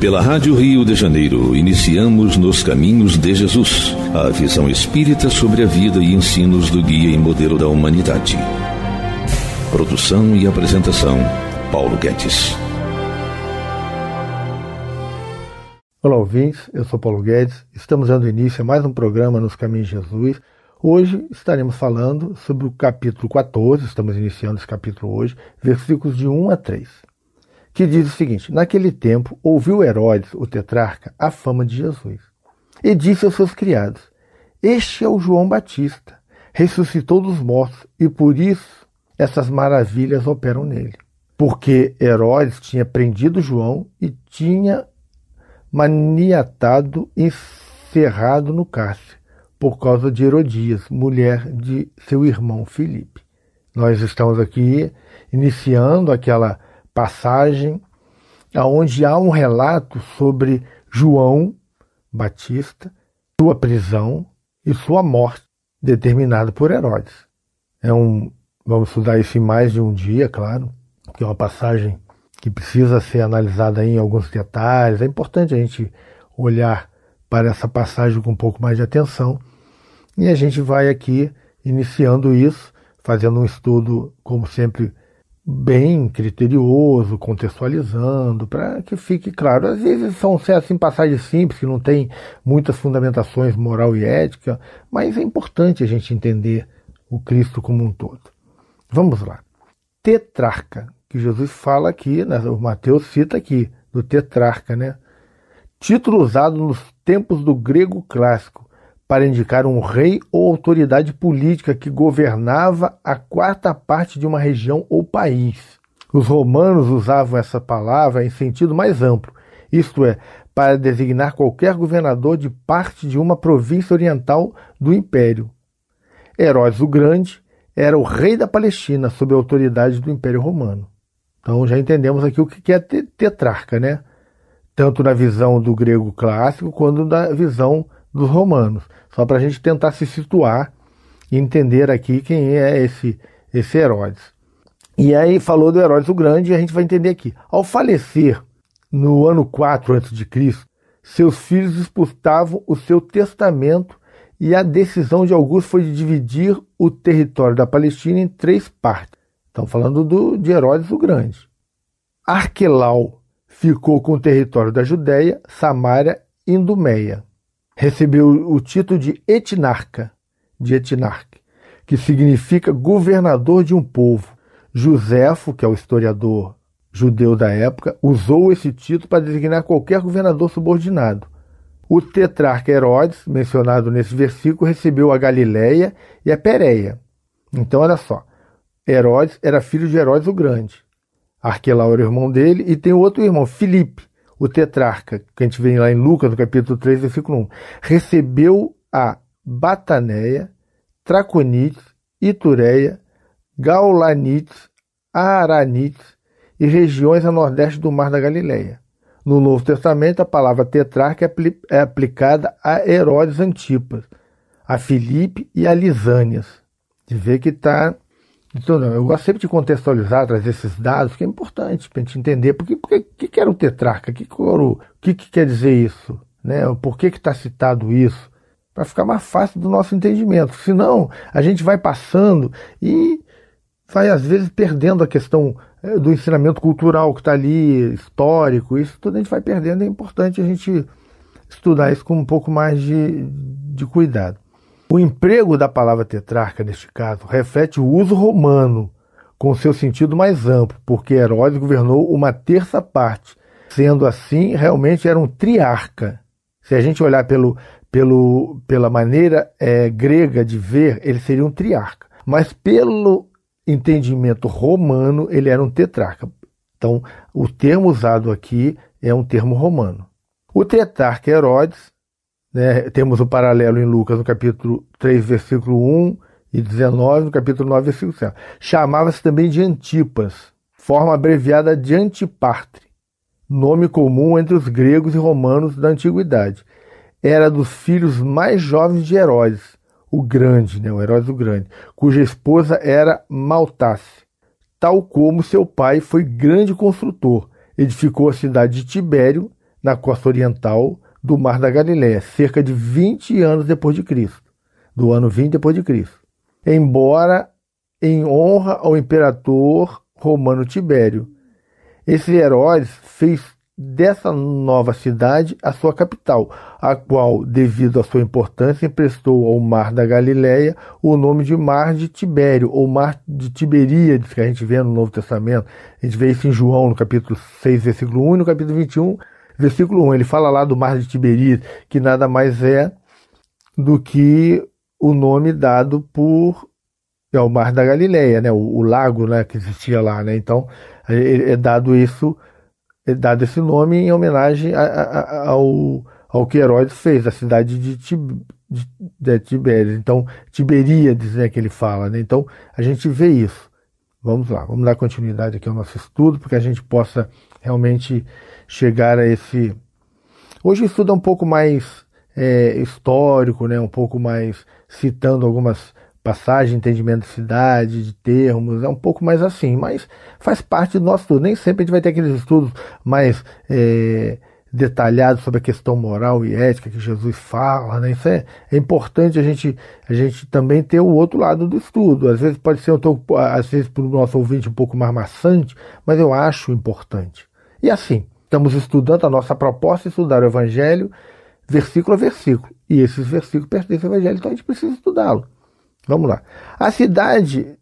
Pela Rádio Rio de Janeiro, iniciamos Nos Caminhos de Jesus, a visão espírita sobre a vida e ensinos do guia e modelo da humanidade. Produção e apresentação, Paulo Guedes. Olá, ouvintes. Eu sou Paulo Guedes. Estamos dando início a mais um programa Nos Caminhos de Jesus. Hoje estaremos falando sobre o capítulo 14, estamos iniciando esse capítulo hoje, versículos de 1 a 3 que diz o seguinte: Naquele tempo ouviu Herodes, o tetrarca, a fama de Jesus e disse aos seus criados: Este é o João Batista, ressuscitou dos mortos e por isso essas maravilhas operam nele. Porque Herodes tinha prendido João e tinha maniatado, encerrado no cárcere, por causa de Herodias, mulher de seu irmão Filipe. Nós estamos aqui iniciando aquela passagem aonde há um relato sobre João Batista, sua prisão e sua morte, determinada por Herodes. É um, vamos estudar isso em mais de um dia, claro, que é uma passagem que precisa ser analisada em alguns detalhes. É importante a gente olhar para essa passagem com um pouco mais de atenção. E a gente vai aqui iniciando isso, fazendo um estudo, como sempre, bem criterioso, contextualizando, para que fique claro. Às vezes são é assim, passagens simples, que não tem muitas fundamentações moral e ética, mas é importante a gente entender o Cristo como um todo. Vamos lá. Tetrarca, que Jesus fala aqui, né, o Mateus cita aqui, do tetrarca, né? Título usado nos tempos do grego clássico, para indicar um rei ou autoridade política que governava a quarta parte de uma região ou país. Os romanos usavam essa palavra em sentido mais amplo, isto é, para designar qualquer governador de parte de uma província oriental do império. Heróis o Grande era o rei da Palestina sob a autoridade do Império Romano. Então já entendemos aqui o que é tetrarca, né? Tanto na visão do grego clássico quanto na visão dos romanos. Só para a gente tentar se situar e entender aqui quem é esse, esse Herodes. E aí falou do Herodes o Grande e a gente vai entender aqui. Ao falecer no ano 4 a.C., seus filhos disputavam o seu testamento e a decisão de Augusto foi de dividir o território da Palestina em três partes. Estamos falando do, de Herodes o Grande. Arquelau ficou com o território da Judéia, Samária e Indumeia recebeu o título de etnarca, de etnarque, que significa governador de um povo. Josefo, que é o historiador judeu da época, usou esse título para designar qualquer governador subordinado. O tetrarca Herodes, mencionado nesse versículo, recebeu a Galiléia e a Pérea. Então, olha só, Herodes era filho de Herodes o Grande. Arquelau era irmão dele e tem outro irmão, Filipe, o tetrarca, que a gente vê lá em Lucas, no capítulo 3, versículo 1, recebeu a Bataneia, Traconite, Itureia, Gaulanite, Aranite e regiões a nordeste do Mar da Galileia. No Novo Testamento, a palavra tetrarca é, é aplicada a Herodes Antipas, a Filipe e a Lisânias. De ver que está então, eu gosto sempre de contextualizar, trazer esses dados, que é importante para a gente entender porque, que, que era o tetrarca, que coro, o, que, que quer dizer isso, né? por que está citado isso, para ficar mais fácil do nosso entendimento. Senão, a gente vai passando e vai, às vezes, perdendo a questão eh, do ensinamento cultural que está ali, histórico, isso tudo a gente vai perdendo. É importante a gente estudar isso com um pouco mais de, de cuidado. O emprego da palavra tetrarca, neste caso, reflete o uso romano, com seu sentido mais amplo, porque Herodes governou uma terça parte. Sendo assim, realmente era um triarca. Se a gente olhar pelo, pelo, pela maneira é, grega de ver, ele seria um triarca. Mas pelo entendimento romano, ele era um tetrarca. Então, o termo usado aqui é um termo romano. O tetrarca Herodes né? Temos o paralelo em Lucas, no capítulo 3, versículo 1 e 19, no capítulo 9, versículo 7. Chamava-se também de Antipas, forma abreviada de Antipatre, nome comum entre os gregos e romanos da antiguidade. Era dos filhos mais jovens de Herodes, o Grande, né? o Herodes o Grande, cuja esposa era Maltasse. Tal como seu pai foi grande construtor, edificou a cidade de Tibério, na costa oriental, do Mar da Galiléia, cerca de 20 anos depois de Cristo, do ano 20 depois de Cristo. Embora em honra ao imperador romano Tibério, esse Herodes fez dessa nova cidade a sua capital, a qual, devido à sua importância, emprestou ao Mar da Galileia o nome de Mar de Tibério, ou Mar de Tiberíades, que a gente vê no Novo Testamento. A gente vê isso em João, no capítulo 6, versículo 1, e no capítulo 21, versículo 1, ele fala lá do mar de Tiberíades, que nada mais é do que o nome dado por é o mar da Galileia, né? O, o lago, né, que existia lá, né? Então, é, é dado isso, é dado esse nome em homenagem a, a, a, ao ao que Herodes fez, a cidade de, Tib, de, de Tibérias. Então, Tiberíades é né, que ele fala. Né? Então, a gente vê isso. Vamos lá, vamos dar continuidade aqui ao nosso estudo, para que a gente possa realmente chegar a esse. Hoje estuda um pouco mais é, histórico, né? um pouco mais citando algumas passagens, entendimento de cidade, de termos, é um pouco mais assim, mas faz parte do nosso estudo. Nem sempre a gente vai ter aqueles estudos mais é, detalhados sobre a questão moral e ética que Jesus fala, né? Isso é, é, importante a gente, a gente também ter o outro lado do estudo. Às vezes pode ser, um, às vezes para o nosso ouvinte um pouco mais maçante, mas eu acho importante. E assim, estamos estudando, a nossa proposta de estudar o Evangelho versículo a versículo. E esses versículos pertencem ao Evangelho, então a gente precisa estudá-lo. Vamos lá. A cidade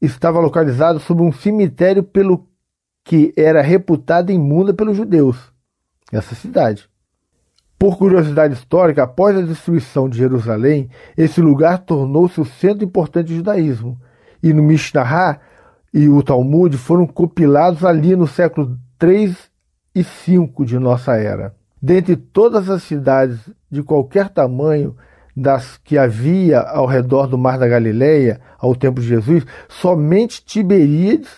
estava localizada sob um cemitério pelo que era reputada imunda pelos judeus. Essa cidade. Por curiosidade histórica, após a destruição de Jerusalém, esse lugar tornou-se o centro importante do judaísmo. E no Mishnah e o Talmud foram compilados ali no século 3 e 5 de nossa era. Dentre todas as cidades de qualquer tamanho das que havia ao redor do mar da Galileia ao tempo de Jesus, somente Tiberíades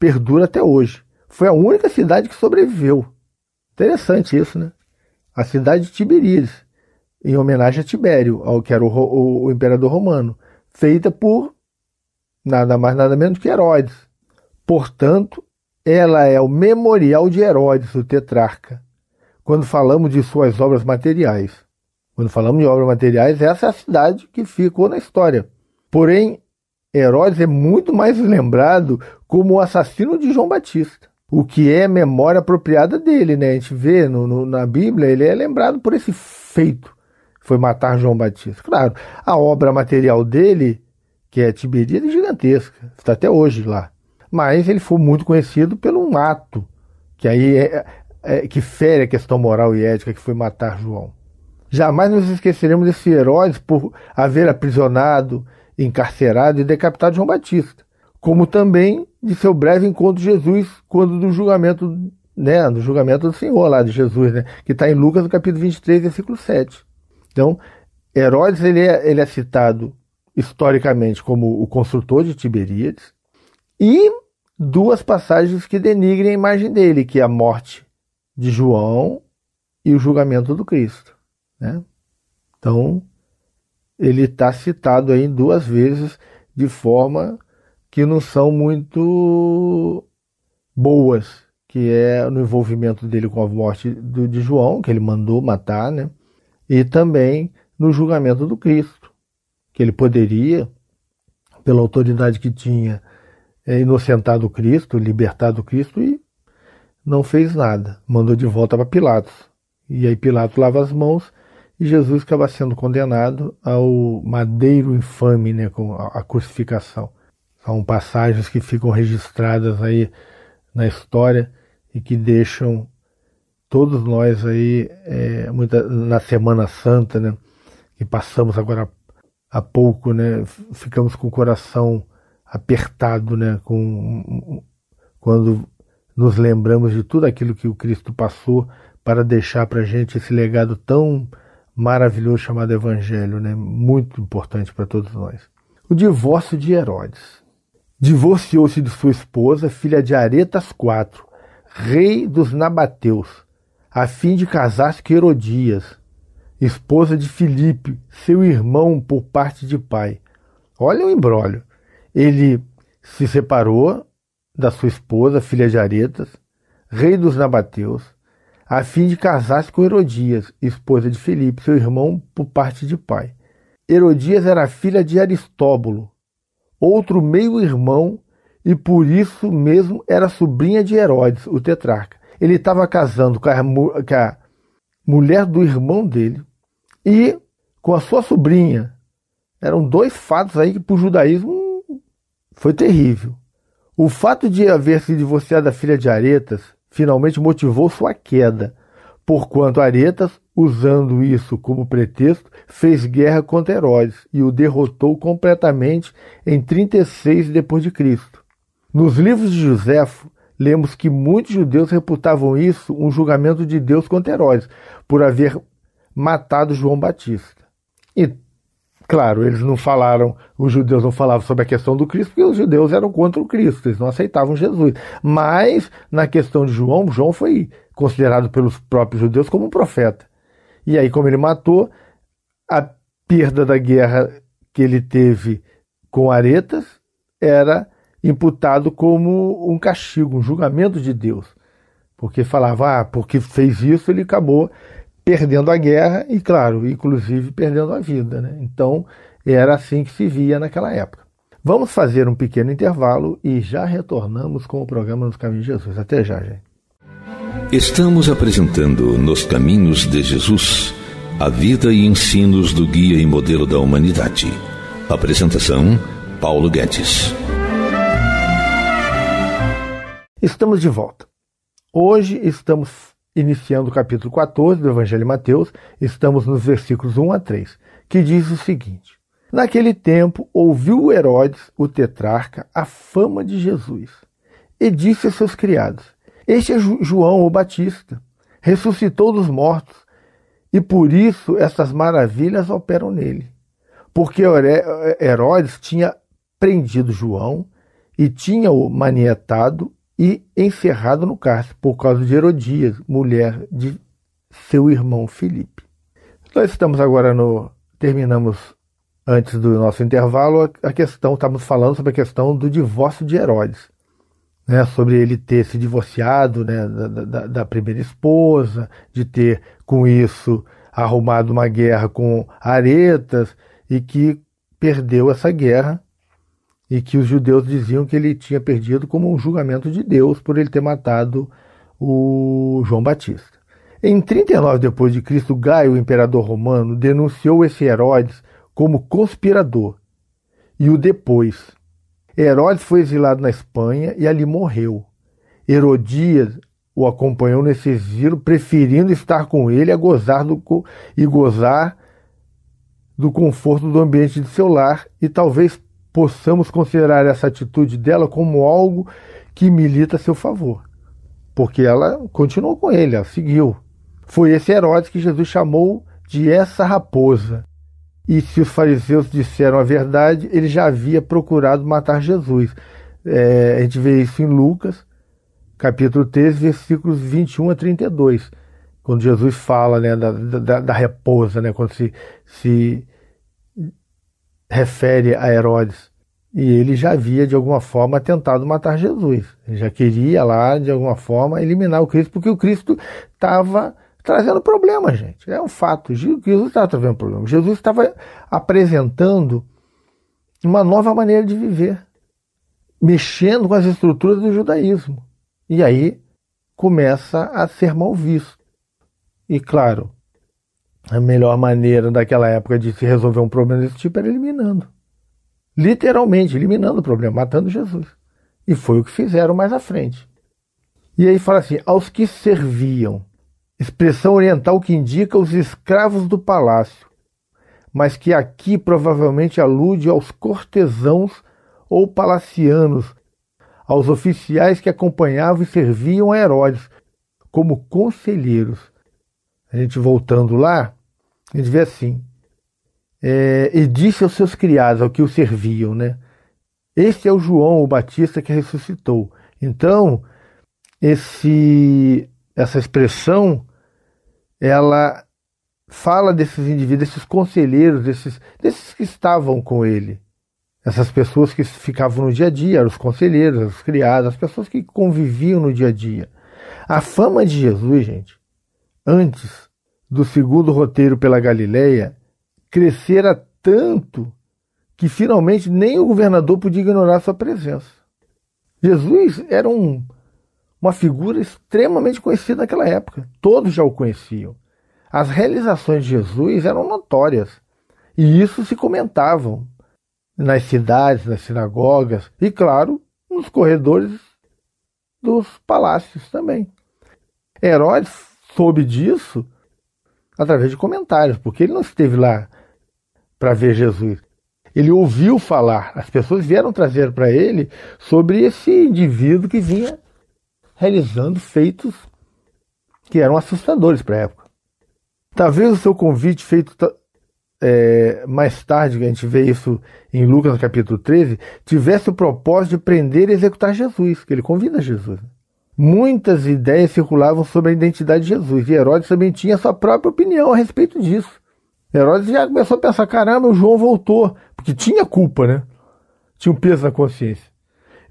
perdura até hoje. Foi a única cidade que sobreviveu. Interessante isso, né? A cidade de Tiberíades, em homenagem a Tibério, ao que era o, o, o imperador romano, feita por nada mais nada menos que Herodes. Portanto, ela é o memorial de Herodes, o tetrarca, quando falamos de suas obras materiais. Quando falamos de obras materiais, essa é a cidade que ficou na história. Porém, Herodes é muito mais lembrado como o assassino de João Batista, o que é memória apropriada dele, né? A gente vê no, no, na Bíblia, ele é lembrado por esse feito, foi matar João Batista. Claro, a obra material dele, que é Tiberíades, é gigantesca, está até hoje lá mas ele foi muito conhecido pelo um ato que aí é, é, que fere a questão moral e ética que foi matar João. Jamais nos esqueceremos desse Herodes por haver aprisionado, encarcerado e decapitado João Batista, como também de seu breve encontro de Jesus quando do julgamento, né, do julgamento do Senhor lá de Jesus, né, que está em Lucas no capítulo 23, versículo 7. Então, Herodes ele é, ele é citado historicamente como o construtor de Tiberíades e duas passagens que denigrem a imagem dele, que é a morte de João e o julgamento do Cristo. Né? Então, ele está citado aí duas vezes de forma que não são muito boas, que é no envolvimento dele com a morte do, de João, que ele mandou matar, né? e também no julgamento do Cristo, que ele poderia, pela autoridade que tinha, é inocentado Cristo, libertado Cristo e não fez nada. Mandou de volta para Pilatos. E aí Pilatos lava as mãos e Jesus acaba sendo condenado ao madeiro infame, né, com a crucificação. São passagens que ficam registradas aí na história e que deixam todos nós aí é, muita, na Semana Santa, né, que passamos agora há pouco, né, ficamos com o coração apertado, né? Com, quando nos lembramos de tudo aquilo que o Cristo passou para deixar para gente esse legado tão maravilhoso chamado Evangelho, né? Muito importante para todos nós. O divórcio de Herodes. Divorciou-se de sua esposa, filha de Aretas IV, rei dos Nabateus, a fim de casar-se com Herodias, esposa de Filipe, seu irmão por parte de pai. Olha o embrólio. Ele se separou da sua esposa, filha de Aretas, rei dos Nabateus, a fim de casar-se com Herodias, esposa de Filipe, seu irmão por parte de pai. Herodias era filha de Aristóbulo, outro meio-irmão, e por isso mesmo era sobrinha de Herodes, o tetrarca. Ele estava casando com a, com a mulher do irmão dele e com a sua sobrinha. Eram dois fatos aí que para o judaísmo foi terrível. O fato de haver se divorciado da filha de Aretas finalmente motivou sua queda, porquanto Aretas, usando isso como pretexto, fez guerra contra Herodes e o derrotou completamente em 36 d.C. Nos livros de Joséfo lemos que muitos judeus reputavam isso um julgamento de Deus contra Herodes, por haver matado João Batista. E Claro, eles não falaram, os judeus não falavam sobre a questão do Cristo, porque os judeus eram contra o Cristo, eles não aceitavam Jesus. Mas, na questão de João, João foi considerado pelos próprios judeus como um profeta. E aí, como ele matou, a perda da guerra que ele teve com Aretas era imputado como um castigo, um julgamento de Deus. Porque falava, ah, porque fez isso, ele acabou perdendo a guerra e, claro, inclusive perdendo a vida. Né? Então, era assim que se via naquela época. Vamos fazer um pequeno intervalo e já retornamos com o programa Nos Caminhos de Jesus. Até já, gente. Estamos apresentando Nos Caminhos de Jesus a vida e ensinos do guia e modelo da humanidade. Apresentação: Paulo Guedes. Estamos de volta. Hoje estamos iniciando o capítulo 14 do Evangelho de Mateus, estamos nos versículos 1 a 3, que diz o seguinte: Naquele tempo ouviu Herodes, o tetrarca, a fama de Jesus, e disse a seus criados: Este é João o Batista, ressuscitou dos mortos, e por isso essas maravilhas operam nele. Porque Herodes tinha prendido João e tinha-o manietado e encerrado no cárcere por causa de Herodias, mulher de seu irmão Filipe. Nós estamos agora no. Terminamos antes do nosso intervalo a questão, estamos falando sobre a questão do divórcio de Herodes. Né, sobre ele ter se divorciado né, da, da, da primeira esposa, de ter, com isso, arrumado uma guerra com Aretas e que perdeu essa guerra e que os judeus diziam que ele tinha perdido como um julgamento de Deus por ele ter matado o João Batista. Em 39 depois de Cristo, Gaio, o imperador romano, denunciou esse Herodes como conspirador e o depois. Herodes foi exilado na Espanha e ali morreu. Herodias o acompanhou nesse exílio, preferindo estar com ele a gozar do, e gozar do conforto do ambiente de seu lar e talvez possamos considerar essa atitude dela como algo que milita a seu favor. Porque ela continuou com ele, ela seguiu. Foi esse Herodes que Jesus chamou de essa raposa. E se os fariseus disseram a verdade, ele já havia procurado matar Jesus. É, a gente vê isso em Lucas, capítulo 13, versículos 21 a 32, quando Jesus fala né, da, da, da raposa, né, quando se, se refere a Herodes. E ele já havia, de alguma forma, tentado matar Jesus. Ele já queria lá, de alguma forma, eliminar o Cristo, porque o Cristo estava trazendo problemas, gente. É um fato. Jesus estava trazendo problemas. Jesus estava apresentando uma nova maneira de viver, mexendo com as estruturas do judaísmo. E aí começa a ser mal visto. E claro, a melhor maneira daquela época de se resolver um problema desse tipo era eliminando. Literalmente, eliminando o problema, matando Jesus. E foi o que fizeram mais à frente. E aí fala assim: aos que serviam, expressão oriental que indica os escravos do palácio, mas que aqui provavelmente alude aos cortesãos ou palacianos, aos oficiais que acompanhavam e serviam a Herodes, como conselheiros. A gente voltando lá, ele vê assim. É, e disse aos seus criados, ao que o serviam, né? Este é o João, o Batista, que ressuscitou. Então, esse, essa expressão, ela fala desses indivíduos, desses conselheiros, desses, desses que estavam com ele. Essas pessoas que ficavam no dia a dia, eram os conselheiros, os criados, as pessoas que conviviam no dia a dia. A fama de Jesus, gente, antes do segundo roteiro pela Galileia crescera tanto que finalmente nem o governador podia ignorar sua presença. Jesus era um, uma figura extremamente conhecida naquela época. Todos já o conheciam. As realizações de Jesus eram notórias e isso se comentavam nas cidades, nas sinagogas e, claro, nos corredores dos palácios também. Herodes soube disso através de comentários, porque ele não esteve lá para ver Jesus. Ele ouviu falar, as pessoas vieram trazer para ele sobre esse indivíduo que vinha realizando feitos que eram assustadores para a época. Talvez o seu convite feito é, mais tarde, a gente vê isso em Lucas capítulo 13, tivesse o propósito de prender e executar Jesus, que ele convida Jesus. Né? Muitas ideias circulavam sobre a identidade de Jesus, e Herodes também tinha sua própria opinião a respeito disso. Herodes já começou a pensar: caramba, o João voltou, porque tinha culpa, né? Tinha um peso na consciência.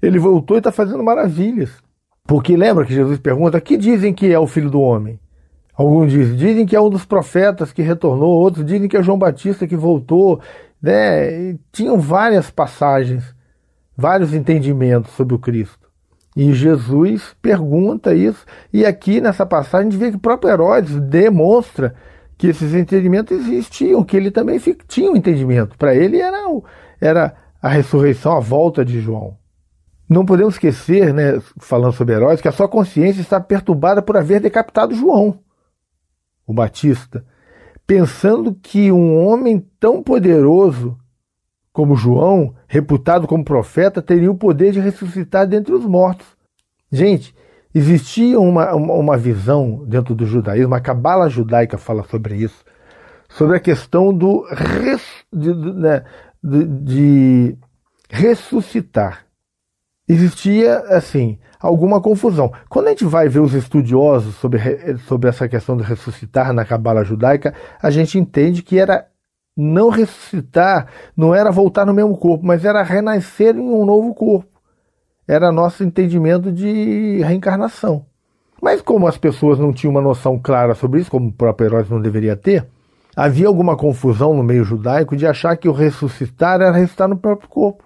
Ele voltou e está fazendo maravilhas. Porque lembra que Jesus pergunta: que dizem que é o filho do homem? Alguns dizem, dizem que é um dos profetas que retornou, outros dizem que é João Batista que voltou. Né? E tinham várias passagens, vários entendimentos sobre o Cristo. E Jesus pergunta isso, e aqui nessa passagem a gente vê que o próprio Herodes demonstra que esses entendimentos existiam, que ele também tinha um entendimento. Para ele era, o, era a ressurreição, a volta de João. Não podemos esquecer, né, falando sobre Herodes, que a sua consciência está perturbada por haver decapitado João, o Batista, pensando que um homem tão poderoso como João, reputado como profeta, teria o poder de ressuscitar dentre os mortos. Gente, existia uma, uma, visão dentro do judaísmo, a cabala judaica fala sobre isso, sobre a questão do res, de, né, de, de ressuscitar. Existia, assim, alguma confusão. Quando a gente vai ver os estudiosos sobre, sobre essa questão do ressuscitar na cabala judaica, a gente entende que era não ressuscitar não era voltar no mesmo corpo, mas era renascer em um novo corpo. Era nosso entendimento de reencarnação. Mas como as pessoas não tinham uma noção clara sobre isso, como o próprio Heródoto não deveria ter, havia alguma confusão no meio judaico de achar que o ressuscitar era ressuscitar no próprio corpo.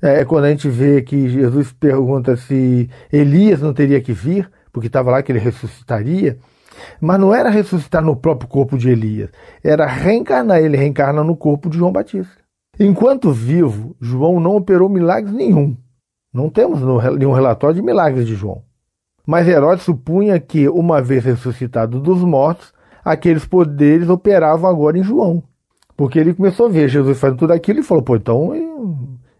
É, é quando a gente vê que Jesus pergunta se Elias não teria que vir, porque estava lá que ele ressuscitaria. Mas não era ressuscitar no próprio corpo de Elias, era reencarnar. Ele reencarna no corpo de João Batista. Enquanto vivo, João não operou milagres nenhum. Não temos nenhum relatório de milagres de João. Mas Herodes supunha que, uma vez ressuscitado dos mortos, aqueles poderes operavam agora em João. Porque ele começou a ver Jesus fazendo tudo aquilo e falou: pô, então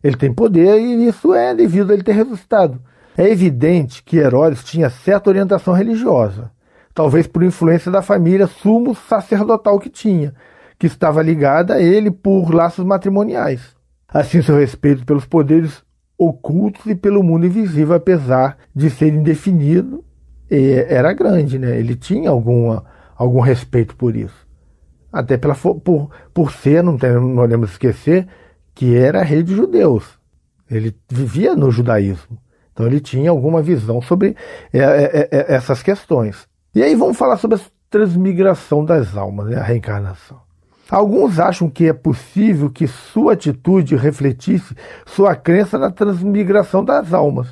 ele tem poder e isso é devido a ele ter ressuscitado. É evidente que Herodes tinha certa orientação religiosa talvez por influência da família sumo sacerdotal que tinha, que estava ligada a ele por laços matrimoniais. Assim, seu respeito pelos poderes ocultos e pelo mundo invisível, apesar de ser indefinido, era grande, né? Ele tinha alguma, algum respeito por isso. Até pela, por, por ser, não, não podemos esquecer, que era rei de judeus. Ele vivia no judaísmo. Então ele tinha alguma visão sobre é, é, é, essas questões. E aí vamos falar sobre a transmigração das almas, né? a reencarnação. Alguns acham que é possível que sua atitude refletisse sua crença na transmigração das almas,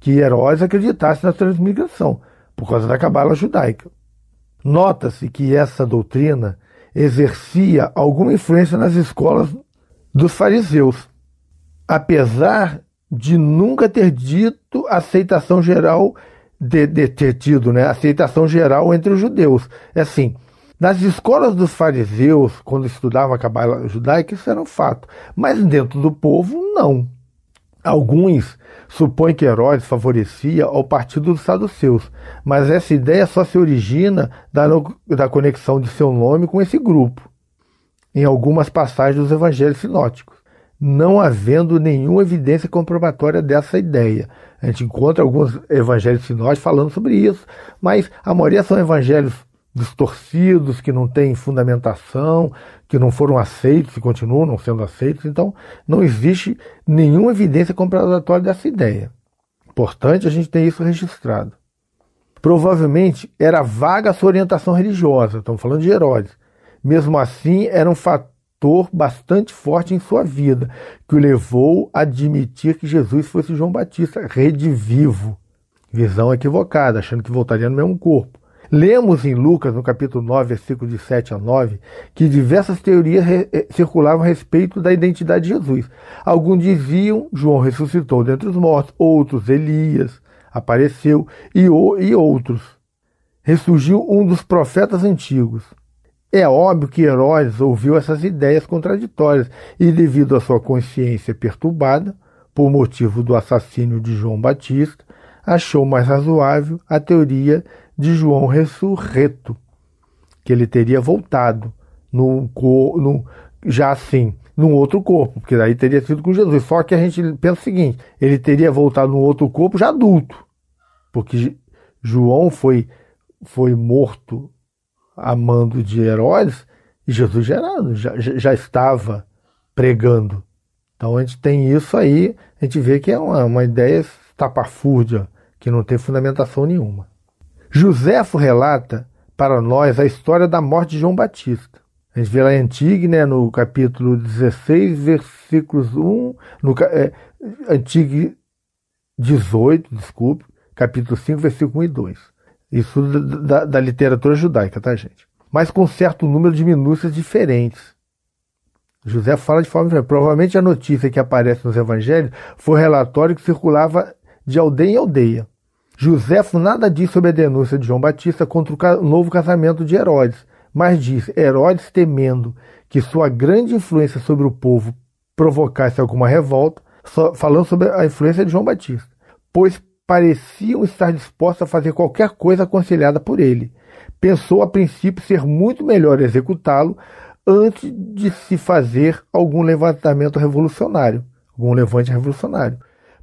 que Heróis acreditasse na transmigração, por causa da cabala judaica. Nota-se que essa doutrina exercia alguma influência nas escolas dos fariseus, apesar de nunca ter dito aceitação geral de, de ter tido né, aceitação geral entre os judeus. É assim, nas escolas dos fariseus, quando estudavam a cabala judaica, isso era um fato. Mas dentro do povo, não. Alguns supõem que Herodes favorecia ao partido dos saduceus, mas essa ideia só se origina da, da conexão de seu nome com esse grupo, em algumas passagens dos evangelhos sinóticos não havendo nenhuma evidência comprobatória dessa ideia. A gente encontra alguns evangelhos sinóticos falando sobre isso, mas a maioria são evangelhos distorcidos, que não têm fundamentação, que não foram aceitos e continuam não sendo aceitos. Então, não existe nenhuma evidência comprobatória dessa ideia. Importante a gente ter isso registrado. Provavelmente era vaga a sua orientação religiosa, estamos falando de Herodes. Mesmo assim, era um fator fator bastante forte em sua vida, que o levou a admitir que Jesus fosse João Batista, redivivo. Visão equivocada, achando que voltaria no mesmo corpo. Lemos em Lucas, no capítulo 9, versículo de 7 a 9, que diversas teorias eh, circulavam a respeito da identidade de Jesus. Alguns diziam João ressuscitou dentre os mortos, outros Elias apareceu e, o, e outros. Ressurgiu um dos profetas antigos. É óbvio que Herodes ouviu essas ideias contraditórias e, devido à sua consciência perturbada, por motivo do assassínio de João Batista, achou mais razoável a teoria de João ressurreto, que ele teria voltado já assim, num outro corpo, porque daí teria sido com Jesus. Só que a gente pensa o seguinte: ele teria voltado num outro corpo já adulto, porque João foi, foi morto a mando de Herodes, e Jesus já, era, já, já estava pregando. Então a gente tem isso aí, a gente vê que é uma, uma ideia tapafúrdia, que não tem fundamentação nenhuma. Joséfo relata para nós a história da morte de João Batista. A gente vê lá em né, no capítulo 16, versículos 1, no, é, Antigo 18, desculpe, capítulo 5, versículo 1 e 2. Isso da, da literatura judaica, tá, gente? Mas com certo número de minúcias diferentes. José fala de forma diferente. Provavelmente a notícia que aparece nos evangelhos foi um relatório que circulava de aldeia em aldeia. José nada diz sobre a denúncia de João Batista contra o novo casamento de Herodes, mas diz: Herodes, temendo que sua grande influência sobre o povo provocasse alguma revolta, falando sobre a influência de João Batista, pois pareciam estar dispostas a fazer qualquer coisa aconselhada por ele. Pensou a princípio ser muito melhor executá-lo antes de se fazer algum levantamento revolucionário, algum levante revolucionário,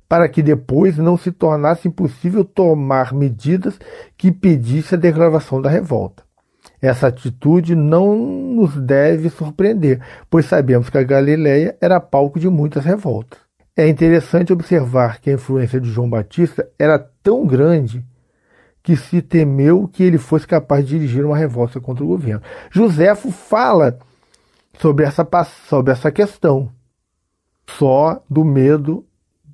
para que depois não se tornasse impossível tomar medidas que impedissem a declaração da revolta. Essa atitude não nos deve surpreender, pois sabemos que a Galileia era palco de muitas revoltas. É interessante observar que a influência de João Batista era tão grande que se temeu que ele fosse capaz de dirigir uma revolta contra o governo. Joséfo fala sobre essa, sobre essa questão, só do medo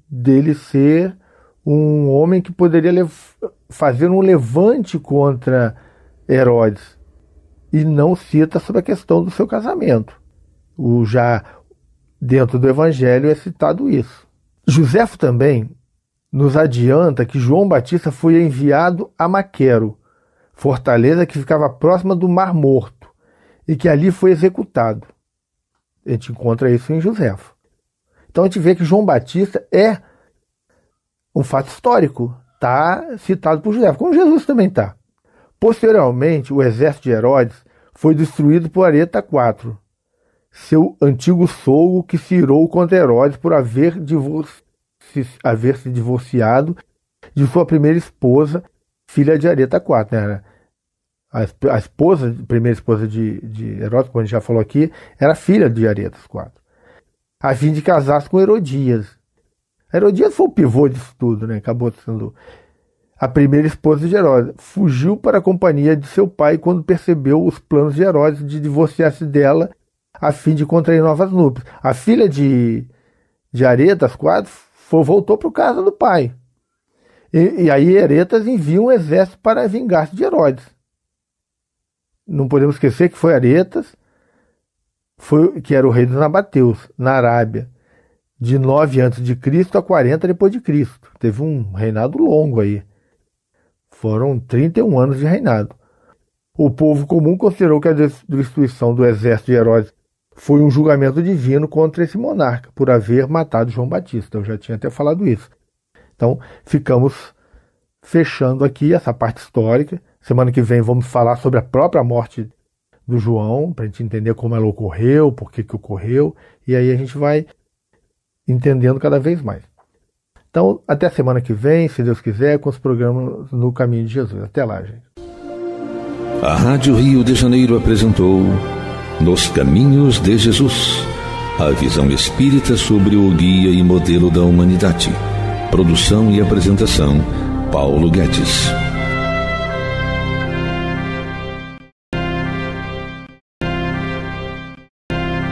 dele ser um homem que poderia fazer um levante contra Herodes e não cita sobre a questão do seu casamento. O já Dentro do Evangelho é citado isso. Joséfo também nos adianta que João Batista foi enviado a Maquero, fortaleza que ficava próxima do Mar Morto, e que ali foi executado. A gente encontra isso em Joséfo. Então a gente vê que João Batista é um fato histórico, está citado por Joséfo, como Jesus também está. Posteriormente, o exército de Herodes foi destruído por Areta 4, seu antigo sogro que se irou contra Herodes por haver, haver se divorciado de sua primeira esposa, filha de Areta IV. Né? A, a esposa, a primeira esposa de, de Herodes, como a gente já falou aqui, era filha de Aretas IV, a fim de casar-se com Herodias. Herodias foi o pivô disso tudo, né? Acabou sendo a primeira esposa de Herodes. Fugiu para a companhia de seu pai quando percebeu os planos de Herodes de divorciar-se dela a fim de contrair novas núpcias. A filha de, de Aretas, quase, foi, voltou para o casa do pai. E, e aí Aretas envia um exército para vingar-se de Herodes. Não podemos esquecer que foi Aretas, foi, que era o rei dos Nabateus, na Arábia, de 9 Cristo a 40 depois de Cristo. Teve um reinado longo aí. Foram 31 anos de reinado. O povo comum considerou que a destruição do exército de Herodes foi um julgamento divino contra esse monarca por haver matado João Batista. Eu já tinha até falado isso. Então, ficamos fechando aqui essa parte histórica. Semana que vem vamos falar sobre a própria morte do João, para a gente entender como ela ocorreu, por que, que ocorreu, e aí a gente vai entendendo cada vez mais. Então, até semana que vem, se Deus quiser, com os programas no caminho de Jesus. Até lá, gente. A Rádio Rio de Janeiro apresentou. Nos Caminhos de Jesus. A visão espírita sobre o guia e modelo da humanidade. Produção e apresentação: Paulo Guedes.